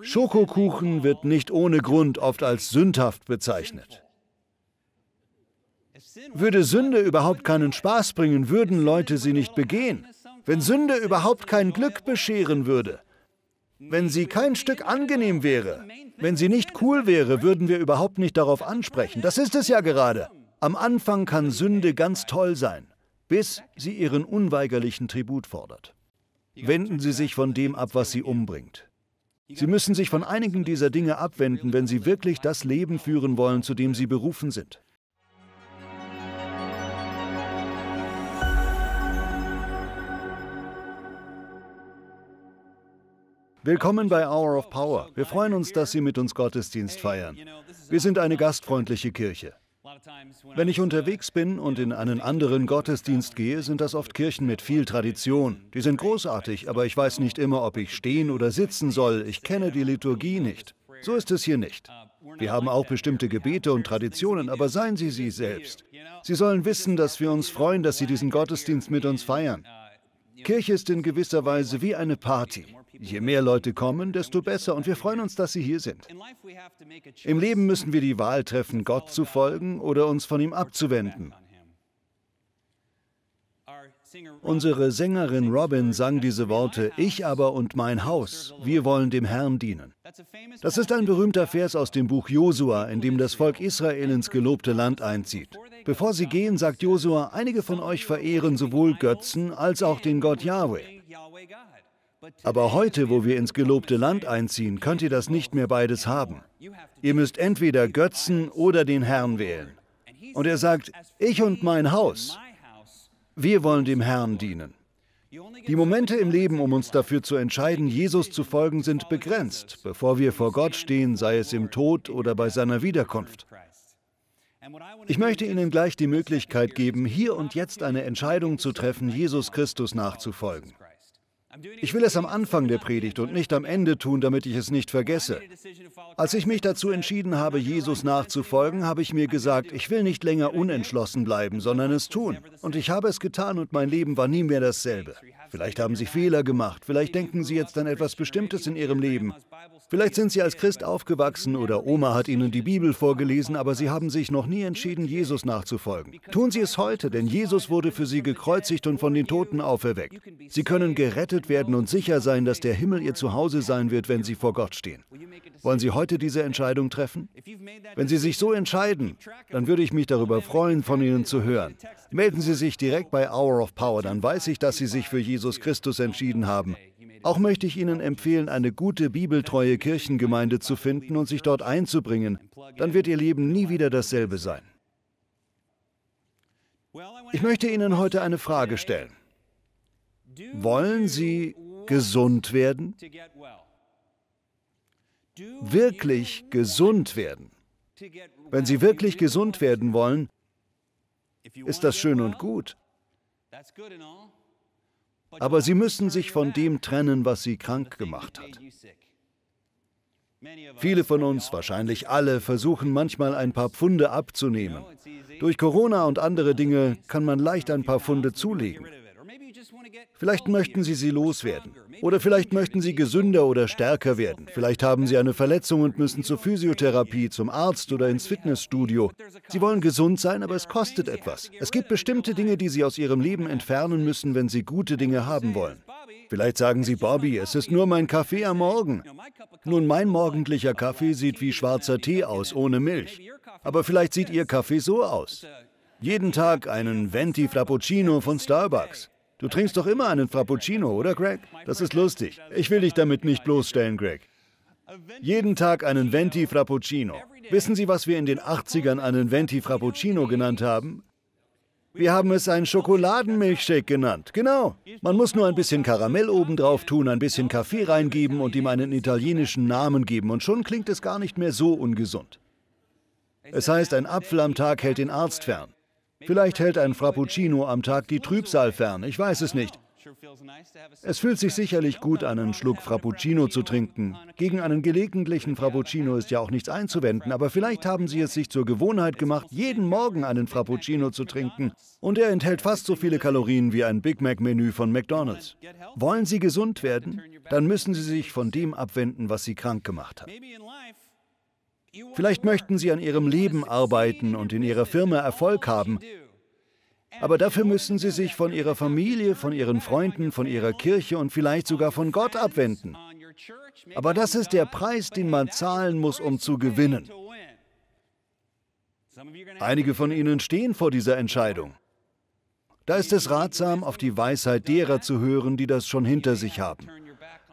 Schokokuchen wird nicht ohne Grund oft als sündhaft bezeichnet. Würde Sünde überhaupt keinen Spaß bringen, würden Leute sie nicht begehen. Wenn Sünde überhaupt kein Glück bescheren würde, wenn sie kein Stück angenehm wäre, wenn sie nicht cool wäre, würden wir überhaupt nicht darauf ansprechen. Das ist es ja gerade. Am Anfang kann Sünde ganz toll sein, bis sie ihren unweigerlichen Tribut fordert. Wenden Sie sich von dem ab, was sie umbringt. Sie müssen sich von einigen dieser Dinge abwenden, wenn Sie wirklich das Leben führen wollen, zu dem Sie berufen sind. Willkommen bei Hour of Power. Wir freuen uns, dass Sie mit uns Gottesdienst feiern. Wir sind eine gastfreundliche Kirche. Wenn ich unterwegs bin und in einen anderen Gottesdienst gehe, sind das oft Kirchen mit viel Tradition. Die sind großartig, aber ich weiß nicht immer, ob ich stehen oder sitzen soll. Ich kenne die Liturgie nicht. So ist es hier nicht. Uh, wir haben auch bestimmte Gebete und Traditionen, aber seien Sie sie selbst. Sie sollen wissen, dass wir uns freuen, dass Sie diesen Gottesdienst mit uns uh, feiern. Kirche ist in gewisser Weise wie eine Party. Je mehr Leute kommen, desto besser und wir freuen uns, dass sie hier sind. Im Leben müssen wir die Wahl treffen, Gott zu folgen oder uns von ihm abzuwenden. Unsere Sängerin Robin sang diese Worte, ich aber und mein Haus, wir wollen dem Herrn dienen. Das ist ein berühmter Vers aus dem Buch Josua, in dem das Volk Israel ins gelobte Land einzieht. Bevor sie gehen, sagt Josua, einige von euch verehren sowohl Götzen als auch den Gott Yahweh. Aber heute, wo wir ins gelobte Land einziehen, könnt ihr das nicht mehr beides haben. Ihr müsst entweder Götzen oder den Herrn wählen. Und er sagt, ich und mein Haus, wir wollen dem Herrn dienen. Die Momente im Leben, um uns dafür zu entscheiden, Jesus zu folgen, sind begrenzt, bevor wir vor Gott stehen, sei es im Tod oder bei seiner Wiederkunft. Ich möchte Ihnen gleich die Möglichkeit geben, hier und jetzt eine Entscheidung zu treffen, Jesus Christus nachzufolgen. Ich will es am Anfang der Predigt und nicht am Ende tun, damit ich es nicht vergesse. Als ich mich dazu entschieden habe, Jesus nachzufolgen, habe ich mir gesagt, ich will nicht länger unentschlossen bleiben, sondern es tun. Und ich habe es getan und mein Leben war nie mehr dasselbe. Vielleicht haben Sie Fehler gemacht, vielleicht denken Sie jetzt an etwas Bestimmtes in Ihrem Leben. Vielleicht sind Sie als Christ aufgewachsen oder Oma hat Ihnen die Bibel vorgelesen, aber Sie haben sich noch nie entschieden, Jesus nachzufolgen. Tun Sie es heute, denn Jesus wurde für Sie gekreuzigt und von den Toten auferweckt. Sie können gerettet werden und sicher sein, dass der Himmel Ihr Zuhause sein wird, wenn Sie vor Gott stehen. Wollen Sie heute diese Entscheidung treffen? Wenn Sie sich so entscheiden, dann würde ich mich darüber freuen, von Ihnen zu hören. Melden Sie sich direkt bei Hour of Power, dann weiß ich, dass Sie sich für Jesus Christus entschieden haben. Auch möchte ich Ihnen empfehlen, eine gute bibeltreue Kirchengemeinde zu finden und sich dort einzubringen. Dann wird Ihr Leben nie wieder dasselbe sein. Ich möchte Ihnen heute eine Frage stellen. Wollen Sie gesund werden? Wirklich gesund werden? Wenn Sie wirklich gesund werden wollen, ist das schön und gut. Aber sie müssen sich von dem trennen, was sie krank gemacht hat. Viele von uns, wahrscheinlich alle, versuchen manchmal ein paar Pfunde abzunehmen. Durch Corona und andere Dinge kann man leicht ein paar Pfunde zulegen. Vielleicht möchten Sie sie loswerden. Oder vielleicht möchten Sie gesünder oder stärker werden. Vielleicht haben Sie eine Verletzung und müssen zur Physiotherapie, zum Arzt oder ins Fitnessstudio. Sie wollen gesund sein, aber es kostet etwas. Es gibt bestimmte Dinge, die Sie aus Ihrem Leben entfernen müssen, wenn Sie gute Dinge haben wollen. Vielleicht sagen Sie, Bobby, es ist nur mein Kaffee am Morgen. Nun, mein morgendlicher Kaffee sieht wie schwarzer Tee aus, ohne Milch. Aber vielleicht sieht Ihr Kaffee so aus. Jeden Tag einen Venti Frappuccino von Starbucks. Du trinkst doch immer einen Frappuccino, oder Greg? Das ist lustig. Ich will dich damit nicht bloßstellen, Greg. Jeden Tag einen Venti Frappuccino. Wissen Sie, was wir in den 80ern einen Venti Frappuccino genannt haben? Wir haben es einen Schokoladenmilchshake genannt. Genau. Man muss nur ein bisschen Karamell oben drauf tun, ein bisschen Kaffee reingeben und ihm einen italienischen Namen geben. Und schon klingt es gar nicht mehr so ungesund. Es heißt, ein Apfel am Tag hält den Arzt fern. Vielleicht hält ein Frappuccino am Tag die Trübsal fern, ich weiß es nicht. Es fühlt sich sicherlich gut an, einen Schluck Frappuccino zu trinken. Gegen einen gelegentlichen Frappuccino ist ja auch nichts einzuwenden, aber vielleicht haben Sie es sich zur Gewohnheit gemacht, jeden Morgen einen Frappuccino zu trinken. Und er enthält fast so viele Kalorien wie ein Big Mac-Menü von McDonald's. Wollen Sie gesund werden? Dann müssen Sie sich von dem abwenden, was Sie krank gemacht hat. Vielleicht möchten Sie an Ihrem Leben arbeiten und in Ihrer Firma Erfolg haben. Aber dafür müssen Sie sich von Ihrer Familie, von Ihren Freunden, von Ihrer Kirche und vielleicht sogar von Gott abwenden. Aber das ist der Preis, den man zahlen muss, um zu gewinnen. Einige von Ihnen stehen vor dieser Entscheidung. Da ist es ratsam, auf die Weisheit derer zu hören, die das schon hinter sich haben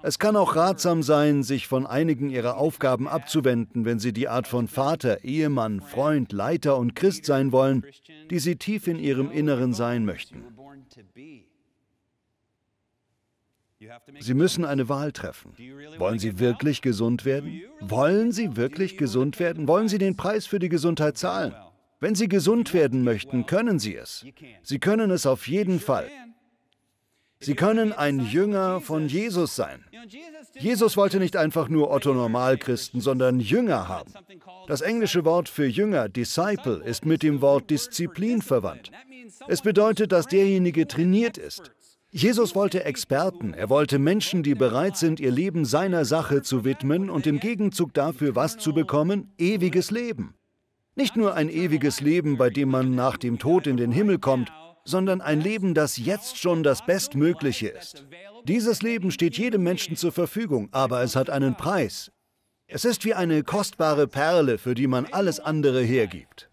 es kann auch ratsam sein, sich von einigen ihrer Aufgaben abzuwenden, wenn sie die Art von Vater, Ehemann, Freund, Leiter und Christ sein wollen, die sie tief in ihrem Inneren sein möchten. Sie müssen eine Wahl treffen. Wollen Sie wirklich gesund werden? Wollen Sie wirklich gesund werden? Wollen Sie den Preis für die Gesundheit zahlen? Wenn Sie gesund werden möchten, können Sie es. Sie können es auf jeden Fall. Sie können ein Jünger von Jesus sein. Jesus wollte nicht einfach nur Otto Normalchristen, sondern Jünger haben. Das englische Wort für Jünger, Disciple, ist mit dem Wort Disziplin verwandt. Es bedeutet, dass derjenige trainiert ist. Jesus wollte Experten, er wollte Menschen, die bereit sind, ihr Leben seiner Sache zu widmen und im Gegenzug dafür was zu bekommen, ewiges Leben. Nicht nur ein ewiges Leben, bei dem man nach dem Tod in den Himmel kommt, sondern ein Leben, das jetzt schon das Bestmögliche ist. Dieses Leben steht jedem Menschen zur Verfügung, aber es hat einen Preis. Es ist wie eine kostbare Perle, für die man alles andere hergibt.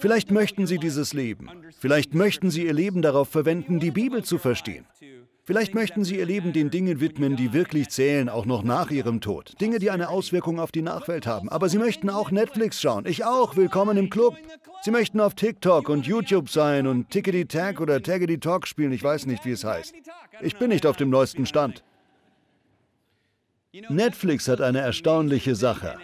Vielleicht möchten Sie dieses Leben. Vielleicht möchten Sie Ihr Leben darauf verwenden, die Bibel zu verstehen. Vielleicht möchten sie ihr Leben den Dingen widmen, die wirklich zählen, auch noch nach ihrem Tod. Dinge, die eine Auswirkung auf die Nachwelt haben. Aber sie möchten auch Netflix schauen. Ich auch. Willkommen im Club. Sie möchten auf TikTok und YouTube sein und Tickety Tag oder Taggedy Talk spielen. Ich weiß nicht, wie es heißt. Ich bin nicht auf dem neuesten Stand. Netflix hat eine erstaunliche Sache.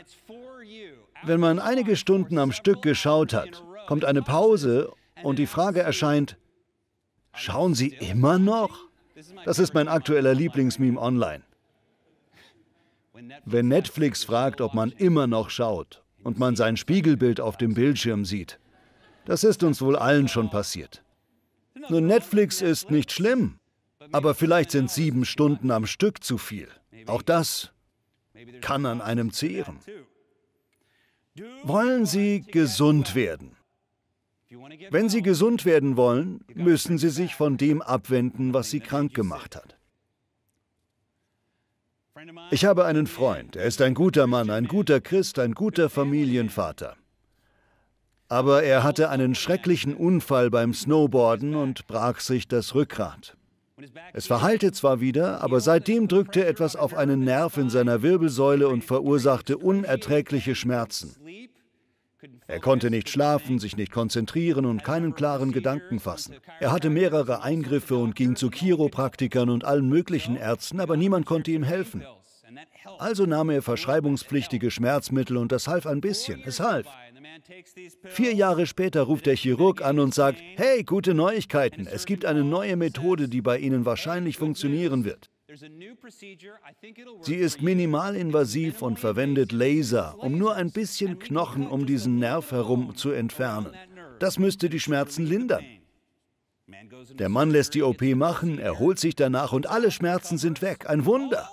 Wenn man einige Stunden am Stück geschaut hat, kommt eine Pause und die Frage erscheint, schauen Sie immer noch? Das ist mein aktueller Lieblingsmeme online. Wenn Netflix fragt, ob man immer noch schaut und man sein Spiegelbild auf dem Bildschirm sieht, das ist uns wohl allen schon passiert. Nun, Netflix ist nicht schlimm, aber vielleicht sind sieben Stunden am Stück zu viel. Auch das kann an einem zehren. Wollen Sie gesund werden? Wenn sie gesund werden wollen, müssen sie sich von dem abwenden, was sie krank gemacht hat. Ich habe einen Freund, er ist ein guter Mann, ein guter Christ, ein guter Familienvater. Aber er hatte einen schrecklichen Unfall beim Snowboarden und brach sich das Rückgrat. Es verheilte zwar wieder, aber seitdem drückte etwas auf einen Nerv in seiner Wirbelsäule und verursachte unerträgliche Schmerzen. Er konnte nicht schlafen, sich nicht konzentrieren und keinen klaren Gedanken fassen. Er hatte mehrere Eingriffe und ging zu Chiropraktikern und allen möglichen Ärzten, aber niemand konnte ihm helfen. Also nahm er verschreibungspflichtige Schmerzmittel und das half ein bisschen. Es half. Vier Jahre später ruft der Chirurg an und sagt, hey, gute Neuigkeiten, es gibt eine neue Methode, die bei Ihnen wahrscheinlich funktionieren wird. Sie ist minimalinvasiv und verwendet Laser, um nur ein bisschen Knochen um diesen Nerv herum zu entfernen. Das müsste die Schmerzen lindern. Der Mann lässt die OP machen, erholt sich danach und alle Schmerzen sind weg. Ein Wunder.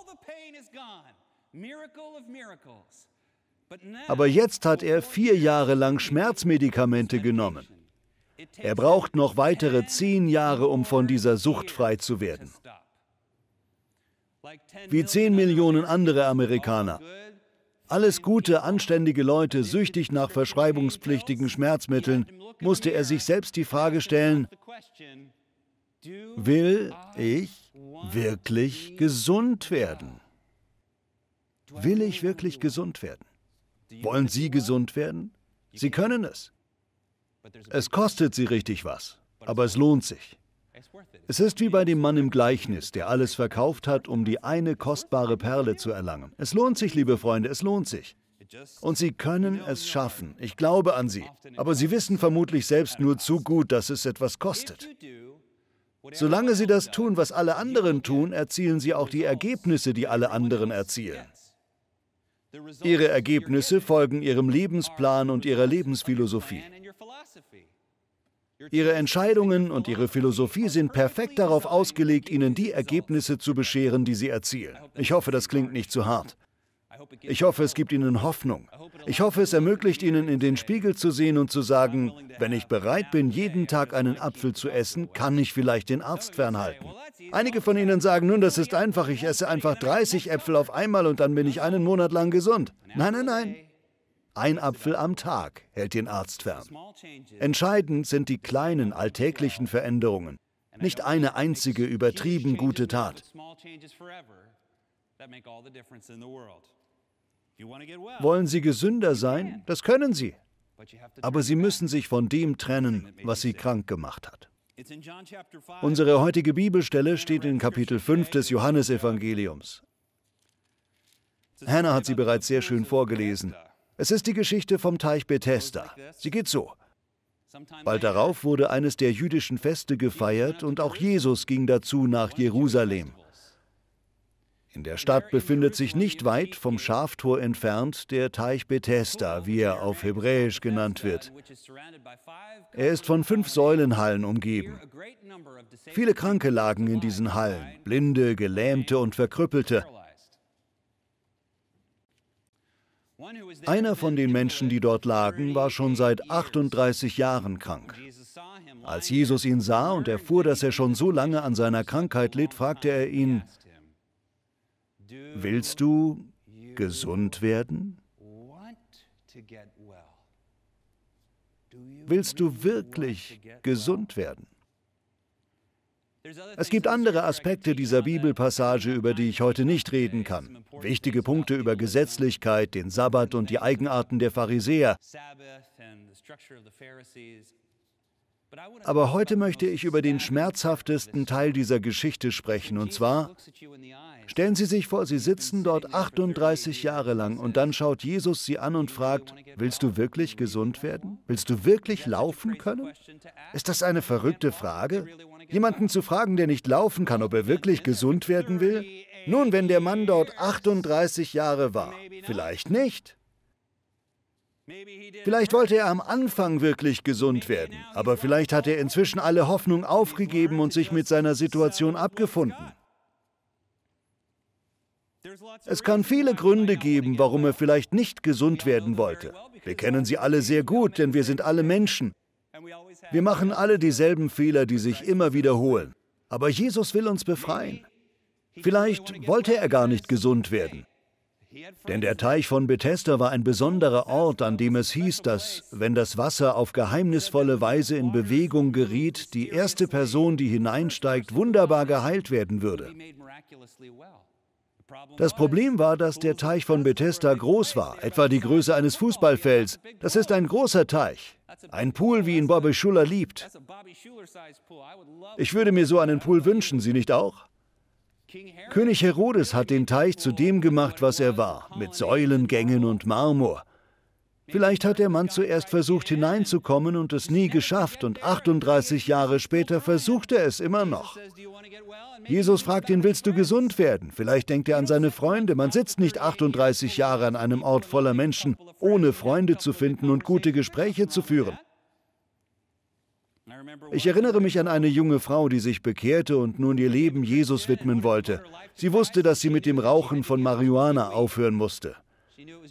Aber jetzt hat er vier Jahre lang Schmerzmedikamente genommen. Er braucht noch weitere zehn Jahre, um von dieser Sucht frei zu werden wie 10 Millionen andere Amerikaner. Alles gute, anständige Leute, süchtig nach verschreibungspflichtigen Schmerzmitteln, musste er sich selbst die Frage stellen, will ich wirklich gesund werden? Will ich wirklich gesund werden? Wollen Sie gesund werden? Sie können es. Es kostet Sie richtig was, aber es lohnt sich. Es ist wie bei dem Mann im Gleichnis, der alles verkauft hat, um die eine kostbare Perle zu erlangen. Es lohnt sich, liebe Freunde, es lohnt sich. Und sie können es schaffen. Ich glaube an sie. Aber sie wissen vermutlich selbst nur zu gut, dass es etwas kostet. Solange sie das tun, was alle anderen tun, erzielen sie auch die Ergebnisse, die alle anderen erzielen. Ihre Ergebnisse folgen ihrem Lebensplan und ihrer Lebensphilosophie. Ihre Entscheidungen und ihre Philosophie sind perfekt darauf ausgelegt, Ihnen die Ergebnisse zu bescheren, die Sie erzielen. Ich hoffe, das klingt nicht zu hart. Ich hoffe, es gibt Ihnen Hoffnung. Ich hoffe, es ermöglicht Ihnen, in den Spiegel zu sehen und zu sagen, wenn ich bereit bin, jeden Tag einen Apfel zu essen, kann ich vielleicht den Arzt fernhalten. Einige von Ihnen sagen, nun, das ist einfach, ich esse einfach 30 Äpfel auf einmal und dann bin ich einen Monat lang gesund. Nein, nein, nein. Ein Apfel am Tag hält den Arzt fern. Entscheidend sind die kleinen alltäglichen Veränderungen, nicht eine einzige übertrieben gute Tat. Wollen Sie gesünder sein? Das können Sie. Aber Sie müssen sich von dem trennen, was Sie krank gemacht hat. Unsere heutige Bibelstelle steht in Kapitel 5 des Johannesevangeliums. Hannah hat sie bereits sehr schön vorgelesen. Es ist die Geschichte vom Teich Bethesda. Sie geht so. Bald darauf wurde eines der jüdischen Feste gefeiert und auch Jesus ging dazu nach Jerusalem. In der Stadt befindet sich nicht weit vom Schaftor entfernt der Teich Bethesda, wie er auf Hebräisch genannt wird. Er ist von fünf Säulenhallen umgeben. Viele Kranke lagen in diesen Hallen, Blinde, Gelähmte und Verkrüppelte. Einer von den Menschen, die dort lagen, war schon seit 38 Jahren krank. Als Jesus ihn sah und erfuhr, dass er schon so lange an seiner Krankheit litt, fragte er ihn, willst du gesund werden? Willst du wirklich gesund werden? Es gibt andere Aspekte dieser Bibelpassage, über die ich heute nicht reden kann. Wichtige Punkte über Gesetzlichkeit, den Sabbat und die Eigenarten der Pharisäer. Aber heute möchte ich über den schmerzhaftesten Teil dieser Geschichte sprechen. Und zwar, stellen Sie sich vor, Sie sitzen dort 38 Jahre lang und dann schaut Jesus Sie an und fragt, willst du wirklich gesund werden? Willst du wirklich laufen können? Ist das eine verrückte Frage? Jemanden zu fragen, der nicht laufen kann, ob er wirklich gesund werden will? Nun, wenn der Mann dort 38 Jahre war, vielleicht nicht. Vielleicht wollte er am Anfang wirklich gesund werden, aber vielleicht hat er inzwischen alle Hoffnung aufgegeben und sich mit seiner Situation abgefunden. Es kann viele Gründe geben, warum er vielleicht nicht gesund werden wollte. Wir kennen sie alle sehr gut, denn wir sind alle Menschen. Wir machen alle dieselben Fehler, die sich immer wiederholen. Aber Jesus will uns befreien. Vielleicht wollte er gar nicht gesund werden. Denn der Teich von Bethesda war ein besonderer Ort, an dem es hieß, dass, wenn das Wasser auf geheimnisvolle Weise in Bewegung geriet, die erste Person, die hineinsteigt, wunderbar geheilt werden würde. Das Problem war, dass der Teich von Bethesda groß war, etwa die Größe eines Fußballfelds. Das ist ein großer Teich. Ein Pool, wie ihn Bobby Schuller liebt. Ich würde mir so einen Pool wünschen, Sie nicht auch? König Herodes hat den Teich zu dem gemacht, was er war, mit Säulengängen und Marmor. Vielleicht hat der Mann zuerst versucht hineinzukommen und es nie geschafft und 38 Jahre später versucht er es immer noch. Jesus fragt ihn, willst du gesund werden? Vielleicht denkt er an seine Freunde. Man sitzt nicht 38 Jahre an einem Ort voller Menschen, ohne Freunde zu finden und gute Gespräche zu führen. Ich erinnere mich an eine junge Frau, die sich bekehrte und nun ihr Leben Jesus widmen wollte. Sie wusste, dass sie mit dem Rauchen von Marihuana aufhören musste.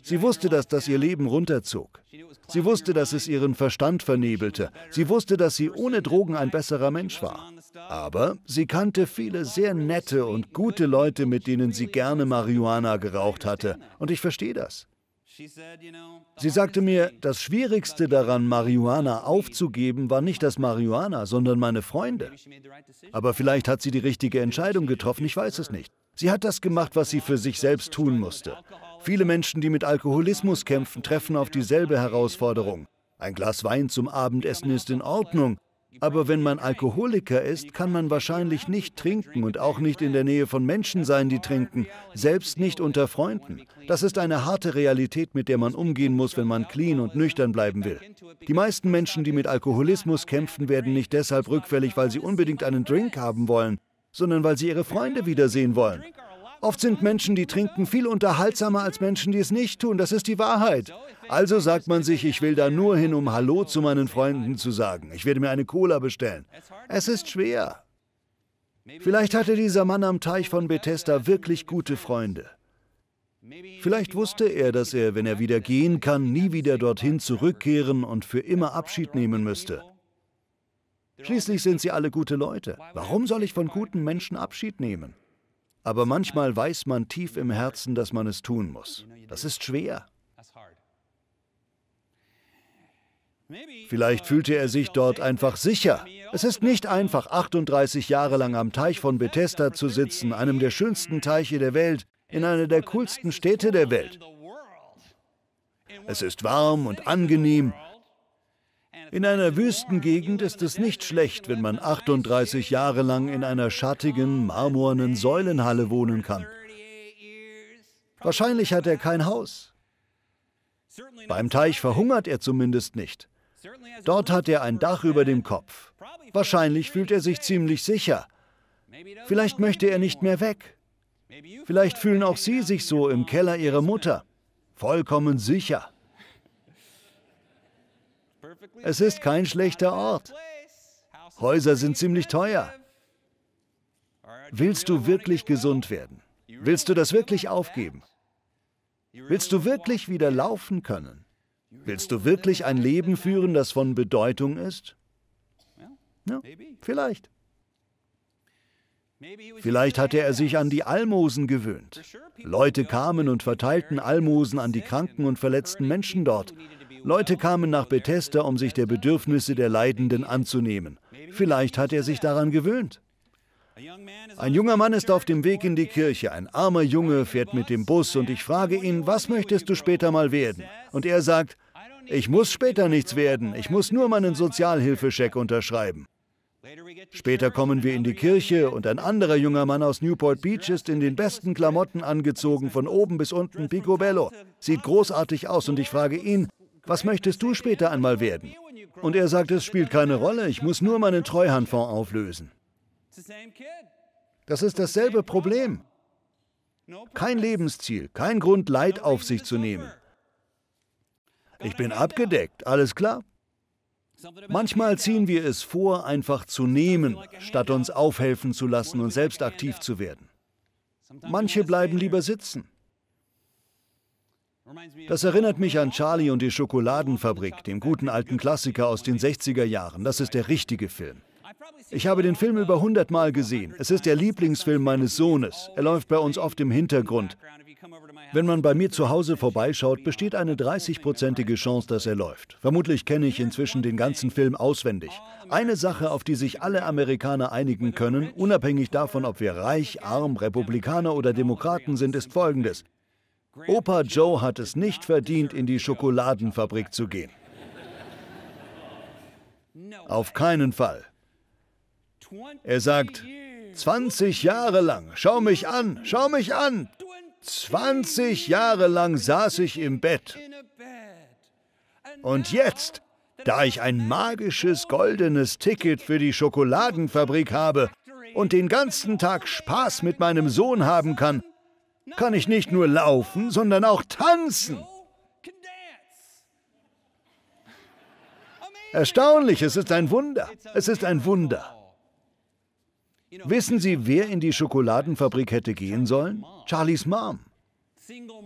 Sie wusste, dass das ihr Leben runterzog. Sie wusste, dass es ihren Verstand vernebelte. Sie wusste, dass sie ohne Drogen ein besserer Mensch war. Aber sie kannte viele sehr nette und gute Leute, mit denen sie gerne Marihuana geraucht hatte. Und ich verstehe das. Sie sagte mir, das Schwierigste daran, Marihuana aufzugeben, war nicht das Marihuana, sondern meine Freunde. Aber vielleicht hat sie die richtige Entscheidung getroffen, ich weiß es nicht. Sie hat das gemacht, was sie für sich selbst tun musste. Viele Menschen, die mit Alkoholismus kämpfen, treffen auf dieselbe Herausforderung. Ein Glas Wein zum Abendessen ist in Ordnung, aber wenn man Alkoholiker ist, kann man wahrscheinlich nicht trinken und auch nicht in der Nähe von Menschen sein, die trinken, selbst nicht unter Freunden. Das ist eine harte Realität, mit der man umgehen muss, wenn man clean und nüchtern bleiben will. Die meisten Menschen, die mit Alkoholismus kämpfen, werden nicht deshalb rückfällig, weil sie unbedingt einen Drink haben wollen, sondern weil sie ihre Freunde wiedersehen wollen. Oft sind Menschen, die trinken, viel unterhaltsamer als Menschen, die es nicht tun. Das ist die Wahrheit. Also sagt man sich, ich will da nur hin, um Hallo zu meinen Freunden zu sagen. Ich werde mir eine Cola bestellen. Es ist schwer. Vielleicht hatte dieser Mann am Teich von Bethesda wirklich gute Freunde. Vielleicht wusste er, dass er, wenn er wieder gehen kann, nie wieder dorthin zurückkehren und für immer Abschied nehmen müsste. Schließlich sind sie alle gute Leute. Warum soll ich von guten Menschen Abschied nehmen? Aber manchmal weiß man tief im Herzen, dass man es tun muss. Das ist schwer. Vielleicht fühlte er sich dort einfach sicher. Es ist nicht einfach, 38 Jahre lang am Teich von Bethesda zu sitzen, einem der schönsten Teiche der Welt, in einer der coolsten Städte der Welt. Es ist warm und angenehm in einer Wüstengegend ist es nicht schlecht, wenn man 38 Jahre lang in einer schattigen, marmornen Säulenhalle wohnen kann. Wahrscheinlich hat er kein Haus. Beim Teich verhungert er zumindest nicht. Dort hat er ein Dach über dem Kopf. Wahrscheinlich fühlt er sich ziemlich sicher. Vielleicht möchte er nicht mehr weg. Vielleicht fühlen auch Sie sich so im Keller Ihrer Mutter. Vollkommen sicher. Es ist kein schlechter Ort. Häuser sind ziemlich teuer. Willst du wirklich gesund werden? Willst du das wirklich aufgeben? Willst du wirklich wieder laufen können? Willst du wirklich ein Leben führen, das von Bedeutung ist? Ja, vielleicht. Vielleicht hatte er sich an die Almosen gewöhnt. Leute kamen und verteilten Almosen an die kranken und verletzten Menschen dort. Leute kamen nach Bethesda, um sich der Bedürfnisse der Leidenden anzunehmen. Vielleicht hat er sich daran gewöhnt. Ein junger Mann ist auf dem Weg in die Kirche, ein armer Junge fährt mit dem Bus und ich frage ihn, was möchtest du später mal werden? Und er sagt, ich muss später nichts werden, ich muss nur meinen Sozialhilfescheck unterschreiben. Später kommen wir in die Kirche und ein anderer junger Mann aus Newport Beach ist in den besten Klamotten angezogen, von oben bis unten picobello. Sieht großartig aus und ich frage ihn, was möchtest du später einmal werden? Und er sagt, es spielt keine Rolle, ich muss nur meinen Treuhandfonds auflösen. Das ist dasselbe Problem. Kein Lebensziel, kein Grund, Leid auf sich zu nehmen. Ich bin abgedeckt, alles klar. Manchmal ziehen wir es vor, einfach zu nehmen, statt uns aufhelfen zu lassen und selbst aktiv zu werden. Manche bleiben lieber sitzen. Das erinnert mich an Charlie und die Schokoladenfabrik, dem guten alten Klassiker aus den 60er Jahren. Das ist der richtige Film. Ich habe den Film über 100 Mal gesehen. Es ist der Lieblingsfilm meines Sohnes. Er läuft bei uns oft im Hintergrund. Wenn man bei mir zu Hause vorbeischaut, besteht eine 30-prozentige Chance, dass er läuft. Vermutlich kenne ich inzwischen den ganzen Film auswendig. Eine Sache, auf die sich alle Amerikaner einigen können, unabhängig davon, ob wir reich, arm, Republikaner oder Demokraten sind, ist folgendes. Opa Joe hat es nicht verdient, in die Schokoladenfabrik zu gehen. Auf keinen Fall. Er sagt, 20 Jahre lang, schau mich an, schau mich an. 20 Jahre lang saß ich im Bett. Und jetzt, da ich ein magisches goldenes Ticket für die Schokoladenfabrik habe und den ganzen Tag Spaß mit meinem Sohn haben kann, kann ich nicht nur laufen, sondern auch tanzen. Erstaunlich, es ist ein Wunder. Es ist ein Wunder. Wissen Sie, wer in die Schokoladenfabrik hätte gehen sollen? Charlies Mom.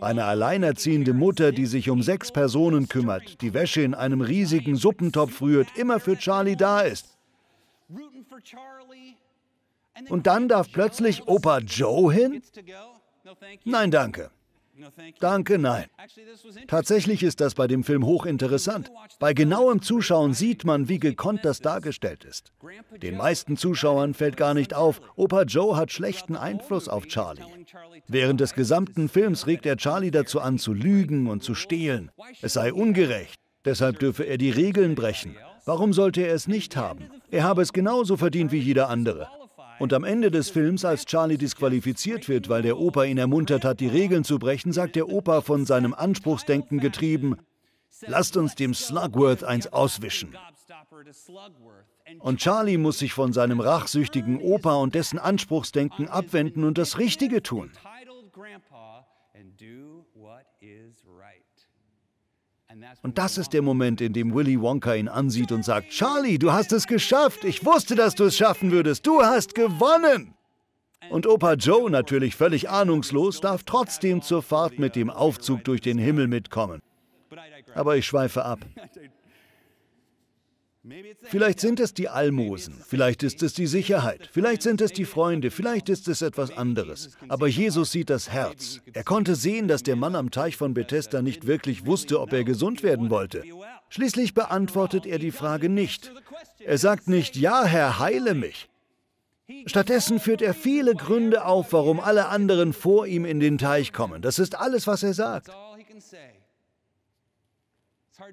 Eine alleinerziehende Mutter, die sich um sechs Personen kümmert, die Wäsche in einem riesigen Suppentopf rührt, immer für Charlie da ist. Und dann darf plötzlich Opa Joe hin? Nein, danke. Danke, nein. Tatsächlich ist das bei dem Film hochinteressant. Bei genauem Zuschauen sieht man, wie gekonnt das dargestellt ist. Den meisten Zuschauern fällt gar nicht auf, Opa Joe hat schlechten Einfluss auf Charlie. Während des gesamten Films regt er Charlie dazu an, zu lügen und zu stehlen. Es sei ungerecht. Deshalb dürfe er die Regeln brechen. Warum sollte er es nicht haben? Er habe es genauso verdient wie jeder andere. Und am Ende des Films, als Charlie disqualifiziert wird, weil der Opa ihn ermuntert hat, die Regeln zu brechen, sagt der Opa von seinem Anspruchsdenken getrieben, lasst uns dem Slugworth eins auswischen. Und Charlie muss sich von seinem rachsüchtigen Opa und dessen Anspruchsdenken abwenden und das Richtige tun. Und das ist der Moment, in dem Willy Wonka ihn ansieht und sagt, Charlie, du hast es geschafft. Ich wusste, dass du es schaffen würdest. Du hast gewonnen. Und Opa Joe, natürlich völlig ahnungslos, darf trotzdem zur Fahrt mit dem Aufzug durch den Himmel mitkommen. Aber ich schweife ab. Vielleicht sind es die Almosen, vielleicht ist es die Sicherheit, vielleicht sind es die Freunde, vielleicht ist es etwas anderes. Aber Jesus sieht das Herz. Er konnte sehen, dass der Mann am Teich von Bethesda nicht wirklich wusste, ob er gesund werden wollte. Schließlich beantwortet er die Frage nicht. Er sagt nicht, ja Herr, heile mich. Stattdessen führt er viele Gründe auf, warum alle anderen vor ihm in den Teich kommen. Das ist alles, was er sagt.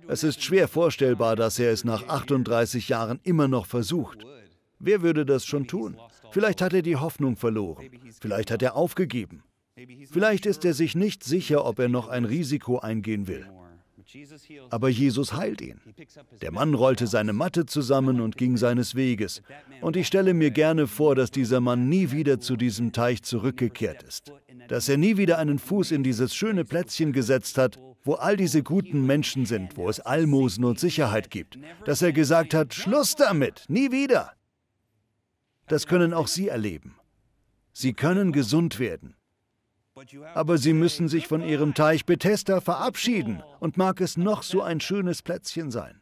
Es ist schwer vorstellbar, dass er es nach 38 Jahren immer noch versucht. Wer würde das schon tun? Vielleicht hat er die Hoffnung verloren. Vielleicht hat er aufgegeben. Vielleicht ist er sich nicht sicher, ob er noch ein Risiko eingehen will. Aber Jesus heilt ihn. Der Mann rollte seine Matte zusammen und ging seines Weges. Und ich stelle mir gerne vor, dass dieser Mann nie wieder zu diesem Teich zurückgekehrt ist. Dass er nie wieder einen Fuß in dieses schöne Plätzchen gesetzt hat, wo all diese guten Menschen sind, wo es Almosen und Sicherheit gibt, dass er gesagt hat, Schluss damit, nie wieder. Das können auch Sie erleben. Sie können gesund werden. Aber Sie müssen sich von Ihrem Teich Bethesda verabschieden und mag es noch so ein schönes Plätzchen sein.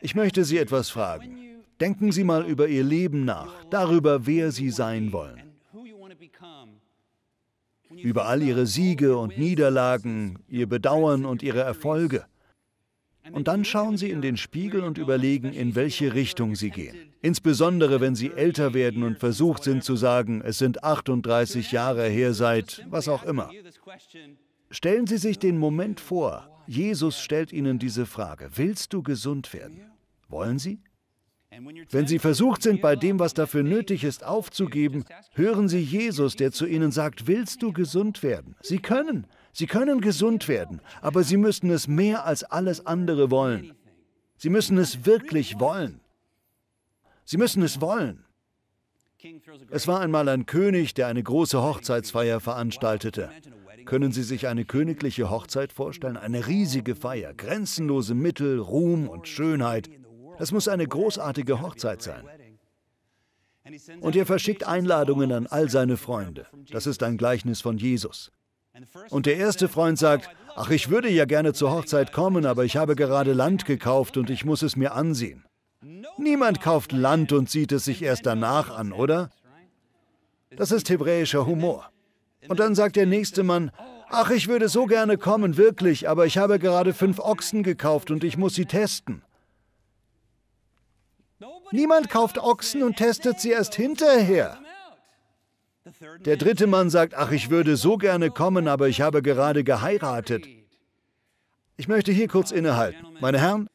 Ich möchte Sie etwas fragen. Denken Sie mal über Ihr Leben nach, darüber, wer Sie sein wollen über all ihre Siege und Niederlagen, ihr Bedauern und ihre Erfolge. Und dann schauen sie in den Spiegel und überlegen, in welche Richtung sie gehen. Insbesondere wenn sie älter werden und versucht sind zu sagen, es sind 38 Jahre her seit, was auch immer. Stellen Sie sich den Moment vor, Jesus stellt Ihnen diese Frage, willst du gesund werden? Wollen Sie? Wenn Sie versucht sind, bei dem, was dafür nötig ist, aufzugeben, hören Sie Jesus, der zu Ihnen sagt, willst du gesund werden? Sie können, Sie können gesund werden, aber Sie müssen es mehr als alles andere wollen. Sie müssen es wirklich wollen. Sie müssen es wollen. Es war einmal ein König, der eine große Hochzeitsfeier veranstaltete. Können Sie sich eine königliche Hochzeit vorstellen? Eine riesige Feier, grenzenlose Mittel, Ruhm und Schönheit. Es muss eine großartige Hochzeit sein. Und er verschickt Einladungen an all seine Freunde. Das ist ein Gleichnis von Jesus. Und der erste Freund sagt, ach, ich würde ja gerne zur Hochzeit kommen, aber ich habe gerade Land gekauft und ich muss es mir ansehen. Niemand kauft Land und sieht es sich erst danach an, oder? Das ist hebräischer Humor. Und dann sagt der nächste Mann, ach, ich würde so gerne kommen, wirklich, aber ich habe gerade fünf Ochsen gekauft und ich muss sie testen. Niemand kauft Ochsen und testet sie erst hinterher. Der dritte Mann sagt, ach, ich würde so gerne kommen, aber ich habe gerade geheiratet. Ich möchte hier kurz innehalten. Meine Herren,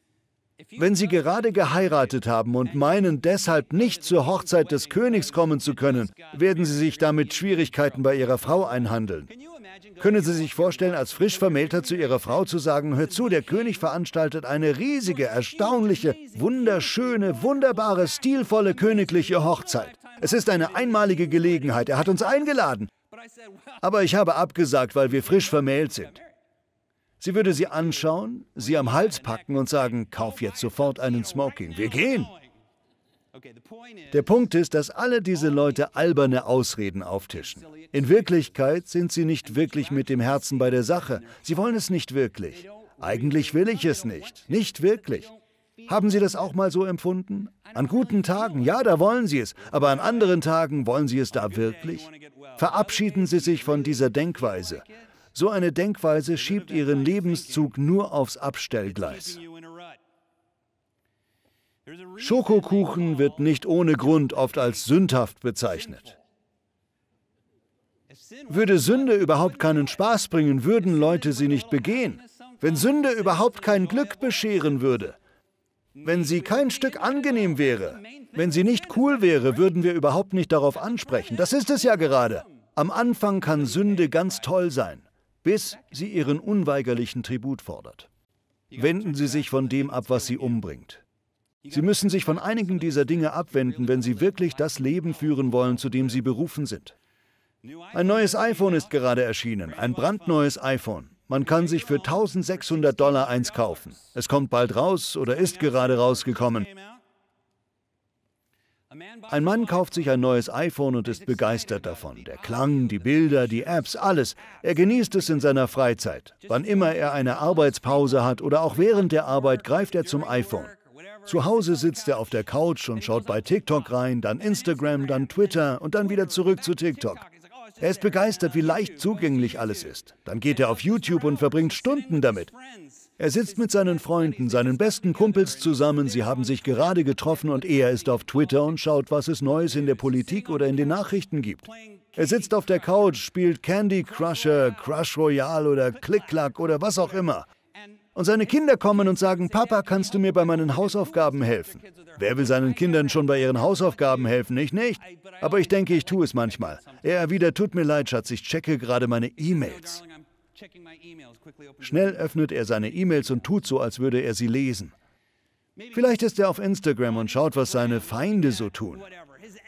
wenn Sie gerade geheiratet haben und meinen, deshalb nicht zur Hochzeit des Königs kommen zu können, werden Sie sich damit Schwierigkeiten bei Ihrer Frau einhandeln. Können Sie sich vorstellen, als frisch Vermählter zu Ihrer Frau zu sagen, hör zu, der König veranstaltet eine riesige, erstaunliche, wunderschöne, wunderbare, stilvolle königliche Hochzeit. Es ist eine einmalige Gelegenheit, er hat uns eingeladen. Aber ich habe abgesagt, weil wir frisch vermählt sind. Sie würde sie anschauen, sie am Hals packen und sagen, kauf jetzt sofort einen Smoking, wir gehen. Der Punkt ist, dass alle diese Leute alberne Ausreden auftischen. In Wirklichkeit sind sie nicht wirklich mit dem Herzen bei der Sache. Sie wollen es nicht wirklich. Eigentlich will ich es nicht. Nicht wirklich. Haben Sie das auch mal so empfunden? An guten Tagen, ja, da wollen Sie es, aber an anderen Tagen wollen Sie es da wirklich? Verabschieden Sie sich von dieser Denkweise. So eine Denkweise schiebt ihren Lebenszug nur aufs Abstellgleis. Schokokuchen wird nicht ohne Grund oft als sündhaft bezeichnet. Würde Sünde überhaupt keinen Spaß bringen, würden Leute sie nicht begehen. Wenn Sünde überhaupt kein Glück bescheren würde, wenn sie kein Stück angenehm wäre, wenn sie nicht cool wäre, würden wir überhaupt nicht darauf ansprechen. Das ist es ja gerade. Am Anfang kann Sünde ganz toll sein bis sie ihren unweigerlichen Tribut fordert. Wenden Sie sich von dem ab, was Sie umbringt. Sie müssen sich von einigen dieser Dinge abwenden, wenn Sie wirklich das Leben führen wollen, zu dem Sie berufen sind. Ein neues iPhone ist gerade erschienen, ein brandneues iPhone. Man kann sich für 1600 Dollar eins kaufen. Es kommt bald raus oder ist gerade rausgekommen. Ein Mann kauft sich ein neues iPhone und ist begeistert davon. Der Klang, die Bilder, die Apps, alles. Er genießt es in seiner Freizeit. Wann immer er eine Arbeitspause hat oder auch während der Arbeit, greift er zum iPhone. Zu Hause sitzt er auf der Couch und schaut bei TikTok rein, dann Instagram, dann Twitter und dann wieder zurück zu TikTok. Er ist begeistert, wie leicht zugänglich alles ist. Dann geht er auf YouTube und verbringt Stunden damit. Er sitzt mit seinen Freunden, seinen besten Kumpels zusammen, sie haben sich gerade getroffen und er ist auf Twitter und schaut, was es Neues in der Politik oder in den Nachrichten gibt. Er sitzt auf der Couch, spielt Candy Crusher, Crush Royale oder Click Clack oder was auch immer. Und seine Kinder kommen und sagen, Papa, kannst du mir bei meinen Hausaufgaben helfen? Wer will seinen Kindern schon bei ihren Hausaufgaben helfen? Ich nicht. Aber ich denke, ich tue es manchmal. Er erwidert, tut mir leid, Schatz, ich checke gerade meine E-Mails. Schnell öffnet er seine E-Mails und tut so, als würde er sie lesen. Vielleicht ist er auf Instagram und schaut, was seine Feinde so tun.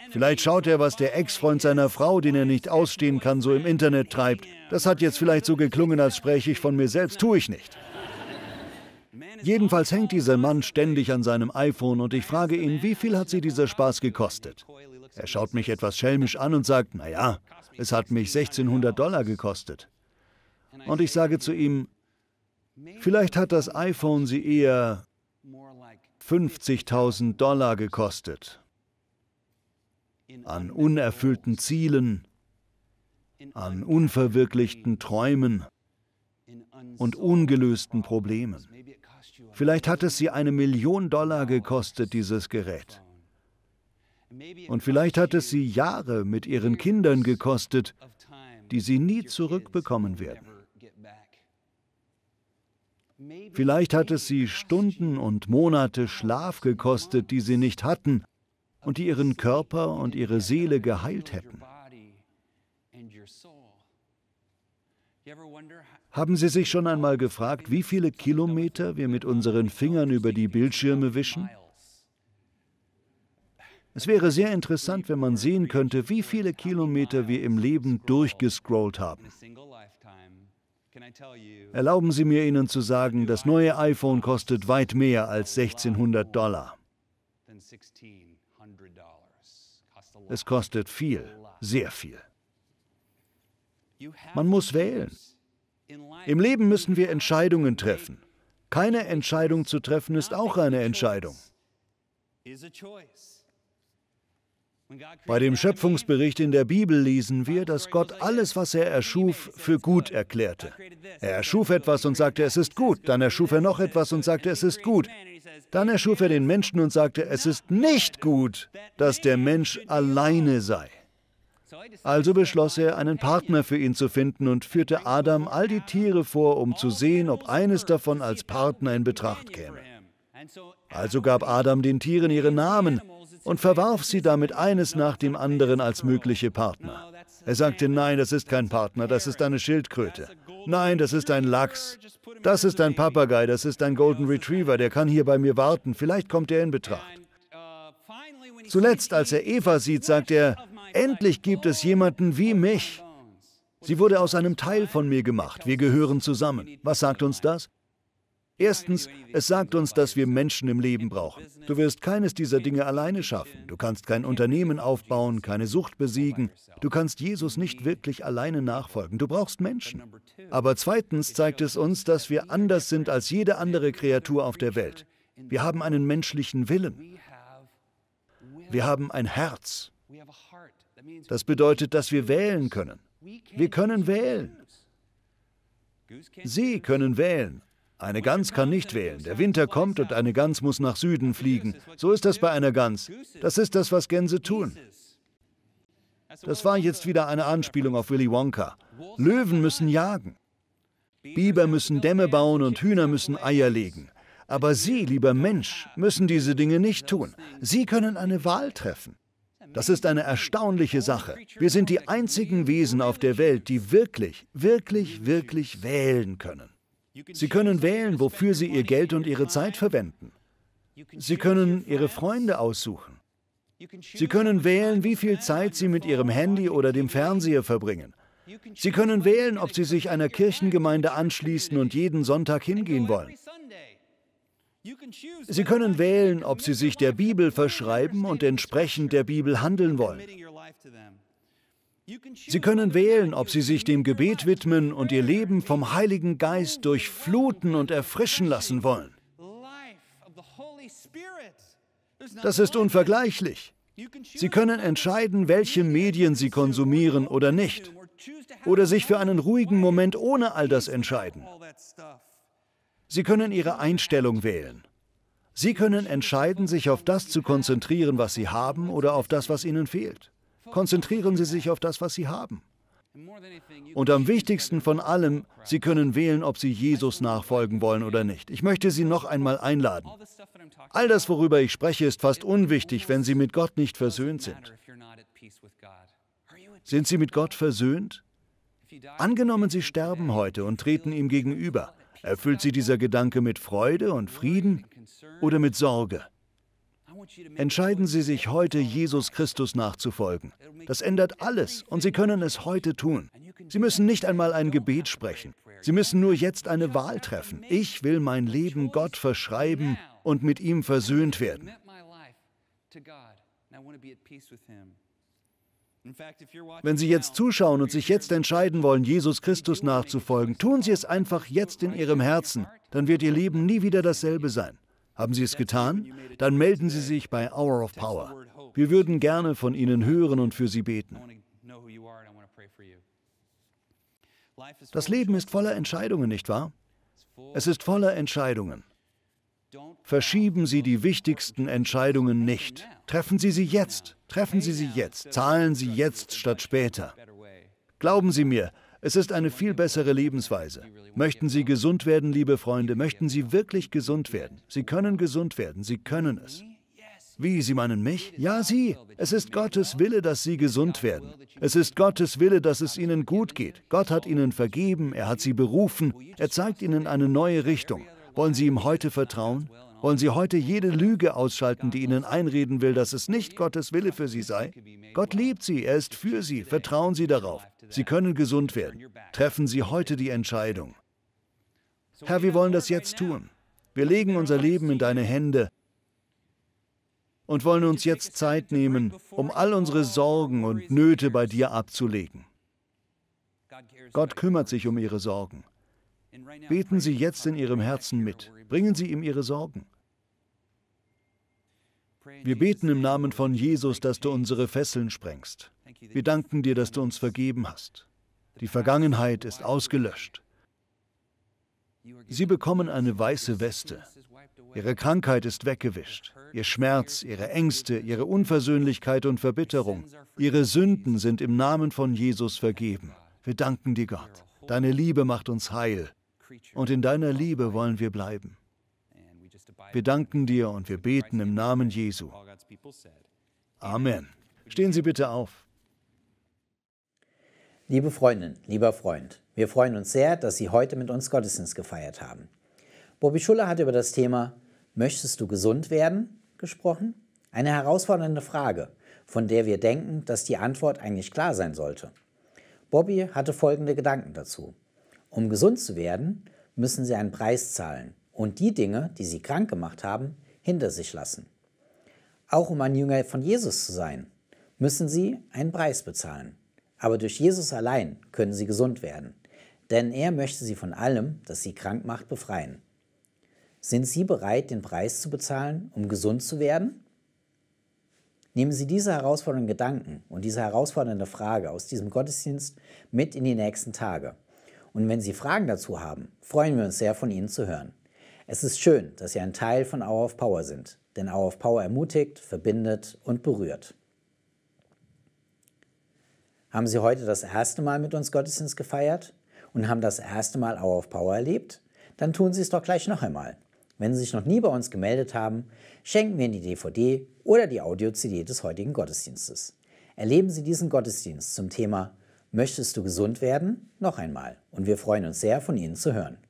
Vielleicht schaut er, was der Ex-Freund seiner Frau, den er nicht ausstehen kann, so im Internet treibt. Das hat jetzt vielleicht so geklungen, als spreche ich von mir selbst, tue ich nicht. Jedenfalls hängt dieser Mann ständig an seinem iPhone und ich frage ihn, wie viel hat sie dieser Spaß gekostet? Er schaut mich etwas schelmisch an und sagt, naja, es hat mich 1600 Dollar gekostet und ich sage zu ihm, vielleicht hat das iPhone Sie eher 50.000 Dollar gekostet an unerfüllten Zielen, an unverwirklichten Träumen und ungelösten Problemen. Vielleicht hat es sie eine Million Dollar gekostet, dieses Gerät. Und vielleicht hat es sie Jahre mit ihren Kindern gekostet, die sie nie zurückbekommen werden. Vielleicht hat es sie Stunden und Monate Schlaf gekostet, die sie nicht hatten und die ihren Körper und ihre Seele geheilt hätten. Haben Sie sich schon einmal gefragt, wie viele Kilometer wir mit unseren Fingern über die Bildschirme wischen? Es wäre sehr interessant, wenn man sehen könnte, wie viele Kilometer wir im Leben durchgescrollt haben. Erlauben Sie mir Ihnen zu sagen, das neue iPhone kostet weit mehr als 1600 Dollar. Es kostet viel, sehr viel. Man muss wählen. Im Leben müssen wir Entscheidungen treffen. Keine Entscheidung zu treffen ist auch eine Entscheidung. Bei dem Schöpfungsbericht in der Bibel lesen wir, dass Gott alles, was er erschuf, für gut erklärte. Er erschuf etwas und sagte, es ist gut. Dann erschuf er noch etwas und sagte, es ist gut. Dann erschuf er den Menschen und sagte, es ist nicht gut, dass der Mensch alleine sei. Also beschloss er, einen Partner für ihn zu finden und führte Adam all die Tiere vor, um zu sehen, ob eines davon als Partner in Betracht käme. Also gab Adam den Tieren ihre Namen und verwarf sie damit eines nach dem anderen als mögliche Partner. Er sagte, nein, das ist kein Partner, das ist eine Schildkröte. Nein, das ist ein Lachs. Das ist ein Papagei, das ist ein Golden Retriever, der kann hier bei mir warten, vielleicht kommt er in Betracht. Zuletzt, als er Eva sieht, sagt er, endlich gibt es jemanden wie mich. Sie wurde aus einem Teil von mir gemacht, wir gehören zusammen. Was sagt uns das? Erstens, es sagt uns, dass wir Menschen im Leben brauchen. Du wirst keines dieser Dinge alleine schaffen. Du kannst kein Unternehmen aufbauen, keine Sucht besiegen. Du kannst Jesus nicht wirklich alleine nachfolgen. Du brauchst Menschen. Aber zweitens zeigt es uns, dass wir anders sind als jede andere Kreatur auf der Welt. Wir haben einen menschlichen Willen. Wir haben ein Herz. Das bedeutet, dass wir wählen können. Wir können wählen. Sie können wählen, eine Gans kann nicht wählen. Der Winter kommt und eine Gans muss nach Süden fliegen. So ist das bei einer Gans. Das ist das, was Gänse tun. Das war jetzt wieder eine Anspielung auf Willy Wonka. Löwen müssen jagen. Biber müssen Dämme bauen und Hühner müssen Eier legen. Aber Sie, lieber Mensch, müssen diese Dinge nicht tun. Sie können eine Wahl treffen. Das ist eine erstaunliche Sache. Wir sind die einzigen Wesen auf der Welt, die wirklich, wirklich, wirklich wählen können. Sie können wählen, wofür Sie Ihr Geld und Ihre Zeit verwenden. Sie können Ihre Freunde aussuchen. Sie können wählen, wie viel Zeit Sie mit Ihrem Handy oder dem Fernseher verbringen. Sie können wählen, ob Sie sich einer Kirchengemeinde anschließen und jeden Sonntag hingehen wollen. Sie können wählen, ob Sie sich der Bibel verschreiben und entsprechend der Bibel handeln wollen. Sie können wählen, ob Sie sich dem Gebet widmen und Ihr Leben vom Heiligen Geist durchfluten und erfrischen lassen wollen. Das ist unvergleichlich. Sie können entscheiden, welche Medien Sie konsumieren oder nicht. Oder sich für einen ruhigen Moment ohne all das entscheiden. Sie können Ihre Einstellung wählen. Sie können entscheiden, sich auf das zu konzentrieren, was Sie haben oder auf das, was Ihnen fehlt. Konzentrieren Sie sich auf das, was Sie haben. Und am wichtigsten von allem, Sie können wählen, ob Sie Jesus nachfolgen wollen oder nicht. Ich möchte Sie noch einmal einladen. All das, worüber ich spreche, ist fast unwichtig, wenn Sie mit Gott nicht versöhnt sind. Sind Sie mit Gott versöhnt? Angenommen, Sie sterben heute und treten ihm gegenüber. Erfüllt Sie dieser Gedanke mit Freude und Frieden oder mit Sorge? Entscheiden Sie sich heute, Jesus Christus nachzufolgen. Das ändert alles und Sie können es heute tun. Sie müssen nicht einmal ein Gebet sprechen. Sie müssen nur jetzt eine Wahl treffen. Ich will mein Leben Gott verschreiben und mit ihm versöhnt werden. Wenn Sie jetzt zuschauen und sich jetzt entscheiden wollen, Jesus Christus nachzufolgen, tun Sie es einfach jetzt in Ihrem Herzen, dann wird Ihr Leben nie wieder dasselbe sein. Haben Sie es getan? Dann melden Sie sich bei Hour of Power. Wir würden gerne von Ihnen hören und für Sie beten. Das Leben ist voller Entscheidungen, nicht wahr? Es ist voller Entscheidungen. Verschieben Sie die wichtigsten Entscheidungen nicht. Treffen Sie sie jetzt. Treffen Sie sie jetzt. Zahlen Sie jetzt statt später. Glauben Sie mir, es ist eine viel bessere Lebensweise. Möchten Sie gesund werden, liebe Freunde, möchten Sie wirklich gesund werden? Sie können gesund werden, Sie können es. Wie, Sie meinen mich? Ja, Sie. Es ist Gottes Wille, dass Sie gesund werden. Es ist Gottes Wille, dass es Ihnen gut geht. Gott hat Ihnen vergeben, er hat Sie berufen, er zeigt Ihnen eine neue Richtung. Wollen Sie ihm heute vertrauen? Wollen Sie heute jede Lüge ausschalten, die Ihnen einreden will, dass es nicht Gottes Wille für Sie sei? Gott liebt Sie, er ist für Sie, vertrauen Sie darauf. Sie können gesund werden. Treffen Sie heute die Entscheidung. Herr, wir wollen das jetzt tun. Wir legen unser Leben in deine Hände und wollen uns jetzt Zeit nehmen, um all unsere Sorgen und Nöte bei dir abzulegen. Gott kümmert sich um ihre Sorgen. Beten Sie jetzt in Ihrem Herzen mit. Bringen Sie ihm Ihre Sorgen. Wir beten im Namen von Jesus, dass du unsere Fesseln sprengst. Wir danken dir, dass du uns vergeben hast. Die Vergangenheit ist ausgelöscht. Sie bekommen eine weiße Weste. Ihre Krankheit ist weggewischt. Ihr Schmerz, ihre Ängste, ihre Unversöhnlichkeit und Verbitterung, ihre Sünden sind im Namen von Jesus vergeben. Wir danken dir, Gott. Deine Liebe macht uns heil. Und in deiner Liebe wollen wir bleiben. Wir danken dir und wir beten im Namen Jesu. Amen. Stehen Sie bitte auf. Liebe Freundin, lieber Freund, wir freuen uns sehr, dass Sie heute mit uns Gottesdienst gefeiert haben. Bobby Schuller hat über das Thema Möchtest du gesund werden gesprochen? Eine herausfordernde Frage, von der wir denken, dass die Antwort eigentlich klar sein sollte. Bobby hatte folgende Gedanken dazu. Um gesund zu werden, müssen Sie einen Preis zahlen und die Dinge, die Sie krank gemacht haben, hinter sich lassen. Auch um ein Jünger von Jesus zu sein, müssen Sie einen Preis bezahlen. Aber durch Jesus allein können sie gesund werden, denn er möchte sie von allem, das sie krank macht, befreien. Sind Sie bereit, den Preis zu bezahlen, um gesund zu werden? Nehmen Sie diese herausfordernden Gedanken und diese herausfordernde Frage aus diesem Gottesdienst mit in die nächsten Tage. Und wenn Sie Fragen dazu haben, freuen wir uns sehr, von Ihnen zu hören. Es ist schön, dass Sie ein Teil von Hour of Power sind, denn Hour of Power ermutigt, verbindet und berührt haben sie heute das erste Mal mit uns Gottesdienst gefeiert und haben das erste Mal Hour of Power erlebt, dann tun sie es doch gleich noch einmal. Wenn Sie sich noch nie bei uns gemeldet haben, schenken wir Ihnen die DVD oder die Audio-CD des heutigen Gottesdienstes. Erleben Sie diesen Gottesdienst zum Thema Möchtest du gesund werden? Noch einmal. Und wir freuen uns sehr, von Ihnen zu hören.